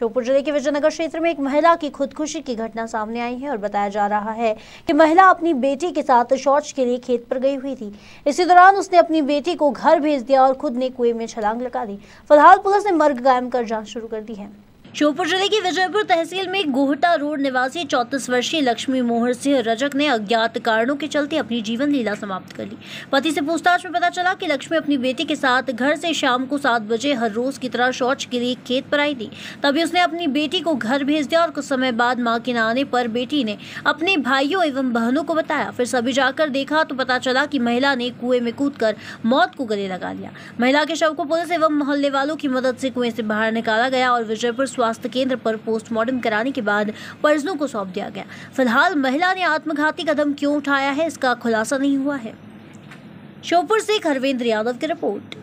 श्योपुर जिले के विजयनगर क्षेत्र में एक महिला की खुदकुशी की घटना सामने आई है और बताया जा रहा है कि महिला अपनी बेटी के साथ शौच के लिए खेत पर गई हुई थी इसी दौरान उसने अपनी बेटी को घर भेज दिया और खुद ने कुएं में छलांग लगा दी फिलहाल पुलिस ने मर्ग कायम कर जाँच शुरू कर दी है श्योपुर जिले की विजयपुर तहसील में गोहटा रोड निवासी चौतीस वर्षीय लक्ष्मी मोहर सिंह रजक ने अज्ञात कारणों के चलते अपनी जीवन लीला समाप्त कर ली पति से पूछताछ में पता चला कि लक्ष्मी अपनी बेटी के साथ घर से शाम को सात बजे हर रोज की तरह शौच के लिए खेत पर आई थी तभी उसने अपनी बेटी को घर भेज दिया और कुछ समय बाद माँ के नहाने पर बेटी ने अपने भाइयों एवं बहनों को बताया फिर सभी जाकर देखा तो पता चला की महिला ने कुएं में कूद कर मौत को गले लगा लिया महिला के शव को पुलिस एवं मोहल्ले वालों की मदद से कुएं से बाहर निकाला गया और विजयपुर स्वास्थ्य केंद्र पर पोस्टमार्टम कराने के बाद परिजनों को सौंप दिया गया फिलहाल महिला ने आत्मघाती कदम क्यों उठाया है इसका खुलासा नहीं हुआ है श्योपुर से हरवेंद्र यादव की रिपोर्ट